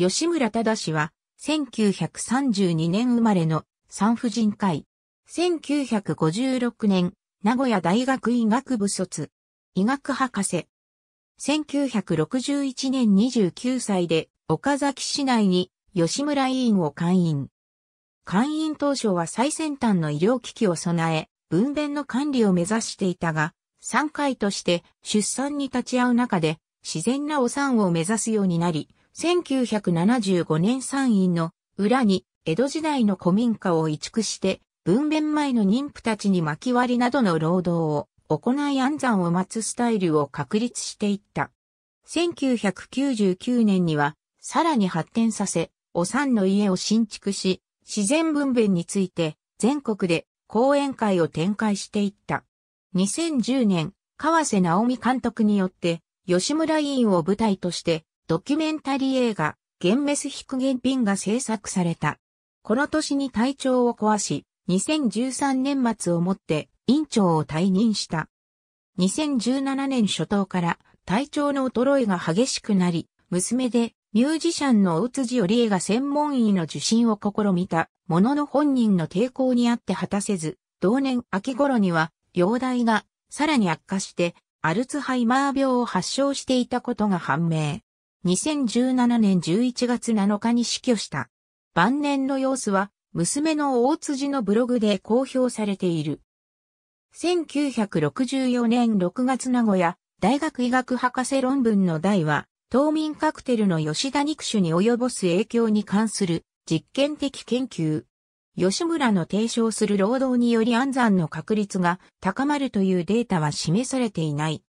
吉村忠氏は、1932年生まれの産婦人科医。1956年、名古屋大学医学部卒。医学博士。1961年29歳で、岡崎市内に吉村委員を会員。会員当初は最先端の医療機器を備え、分娩の管理を目指していたが、産科医として出産に立ち会う中で、自然なお産を目指すようになり、1975年参院の裏に江戸時代の古民家を移築して分娩前の妊婦たちに薪割りなどの労働を行い安産を待つスタイルを確立していった。1999年にはさらに発展させ、お産の家を新築し、自然分娩について全国で講演会を展開していった。2010年、河瀬直美監督によって、吉村委員を舞台として、ドキュメンタリー映画、ゲンメスヒクゲンピンが制作された。この年に体調を壊し、2013年末をもって院長を退任した。2017年初頭から体調の衰えが激しくなり、娘でミュージシャンの大辻よりが専門医の受診を試みたものの本人の抵抗にあって果たせず、同年秋頃には容体がさらに悪化してアルツハイマー病を発症していたことが判明。2017年11月7日に死去した。晩年の様子は、娘の大辻のブログで公表されている。1964年6月名古屋、大学医学博士論文の題は、冬眠カクテルの吉田肉種に及ぼす影響に関する実験的研究。吉村の提唱する労働により安産の確率が高まるというデータは示されていない。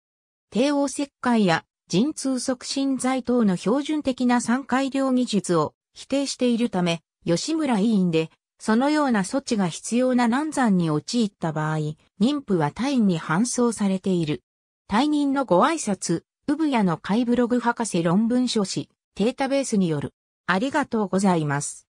帝王切開や陣痛促進剤等の標準的な三回量技術を否定しているため、吉村委員で、そのような措置が必要な難産に陥った場合、妊婦は退院に搬送されている。退任のご挨拶、産屋の会ブログ博士論文書士、データベースによる。ありがとうございます。